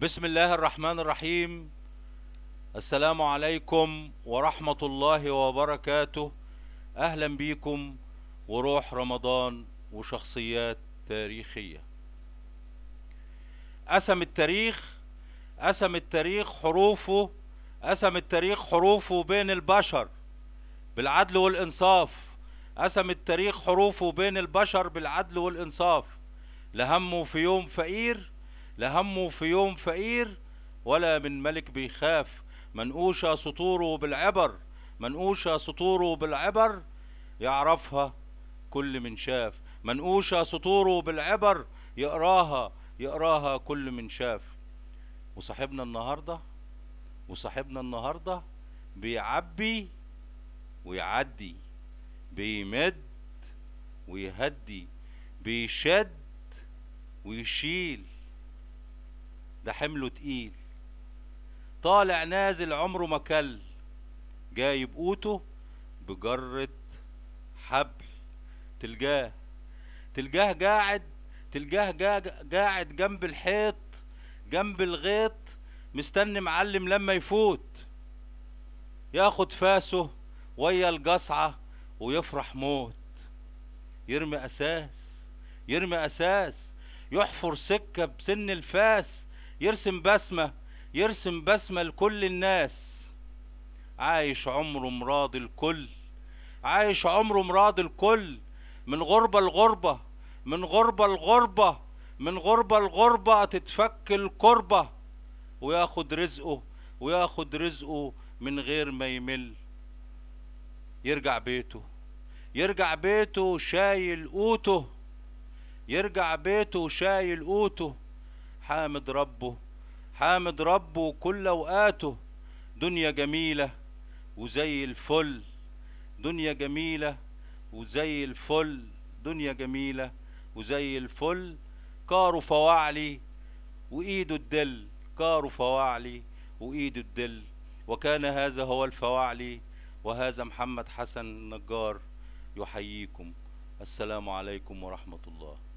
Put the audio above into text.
بسم الله الرحمن الرحيم السلام عليكم ورحمة الله وبركاته أهلا بيكم وروح رمضان وشخصيات تاريخية قسم التاريخ قسم التاريخ حروفه قسم التاريخ حروفه بين البشر بالعدل والإنصاف قسم التاريخ حروفه بين البشر بالعدل والإنصاف لهمه في يوم فقير لا همه في يوم فقير ولا من ملك بيخاف منقوشة سطوره بالعبر منقوشة سطوره بالعبر يعرفها كل من شاف منقوشة سطوره بالعبر يقراها يقراها كل من شاف وصاحبنا النهارده وصاحبنا النهارده بيعبي ويعدي بيمد ويهدي بيشد ويشيل ده حمله تقيل طالع نازل عمره ما كل جايب قوته بجرة حبل تلقاه تلقاه قاعد تلقاه قاعد جنب الحيط جنب الغيط مستني معلم لما يفوت ياخد فاسه ويا القصعة ويفرح موت يرمي أساس يرمي أساس يحفر سكة بسن الفاس يرسم بسمة يرسم بسمة لكل الناس عايش عمره مراضي الكل عايش عمره مراضي الكل من غربة لغربة من غربة لغربة من غربة لغربة تتفك الكربة وياخد رزقه وياخد رزقه من غير ما يمل يرجع بيته يرجع بيته شايل قوته يرجع بيته شايل قوته حامد ربه حامد ربه كل اوقاته دنيا جميله وزي الفل دنيا جميله وزي الفل دنيا جميله وزي الفل كارو فواعلي وايده الدل كارو فواعلي وايده الدل وكان هذا هو الفواعلي وهذا محمد حسن النجار يحييكم السلام عليكم ورحمه الله